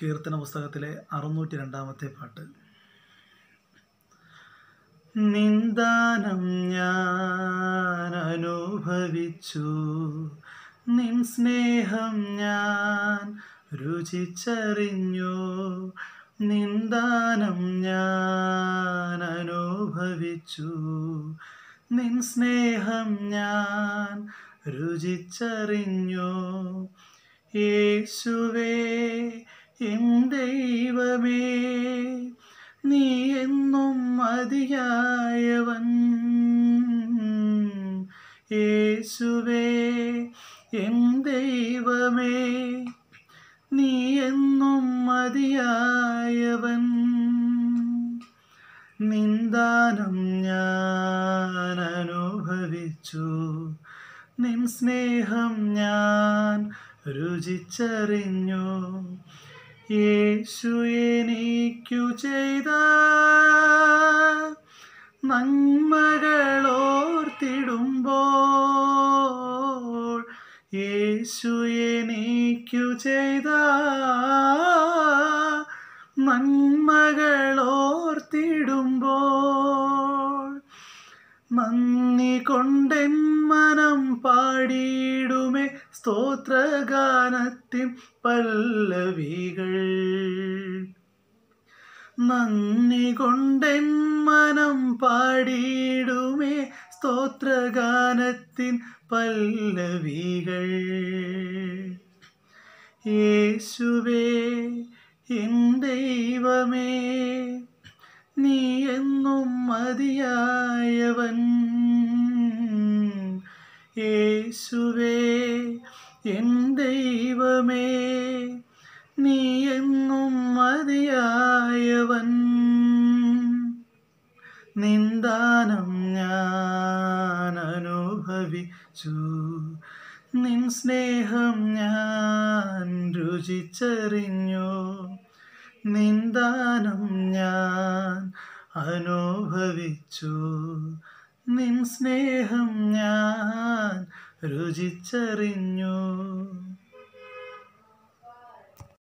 കീർത്തന പുസ്തകത്തിലെ അറുന്നൂറ്റി രണ്ടാമത്തെ പാട്ട് നിന്ദാനം ഞാൻ അനുഭവിച്ചു നിൻ സ്നേഹം ഞാൻ രുചിച്ചറിഞ്ഞു നിന്ദാനം ഞാൻ അനുഭവിച്ചു നിൻ സ്നേഹം ഞാൻ രുചിച്ചറിഞ്ഞു യേശുവേ എൻ ദൈവമേ നീ എന്നും മതിയായവൻ യേശുവേ എൻ ദൈവമേ നീ എന്നും മതിയായവൻ നിന്ദാനം ഞാൻ അനുഭവിച്ചു നിൻ സ്നേഹം ഞാൻ രുചിച്ചറിഞ്ഞു യേശു എനിക്കു ചെയ്ത നന്മകളോർത്തിടുമ്പോൾ യേശു എനിക്കു ചെയ്ത നന്മകളോർത്തിടുമ്പോൾ കൊണ്ടെൻ മനം പാടിയിടുമേ സ്തോത്രഗാനത്തിൻ പല്ലവികൾ നന്ദി കൊണ്ടെൻ മനം പാടിയിടുമേ സ്തോത്രഗാനത്തിൻ പല്ലവികൾ യേശുവേ എൻ ദൈവമേ നീ എന്നും മതിയായവൻ യേശുവേ എൻ ദൈവമേ നീ എന്നും മതിയായവൻ നിന്ദാനം ഞാൻ അനുഭവിച്ചു നിൻ സ്നേഹം ഞാൻ രുചിച്ചറിഞ്ഞു നിന്ദാനം ഞാൻ അനുഭവിച്ചു നിൻ സ്നേഹം ഞാൻ രുചിച്ചറിഞ്ഞു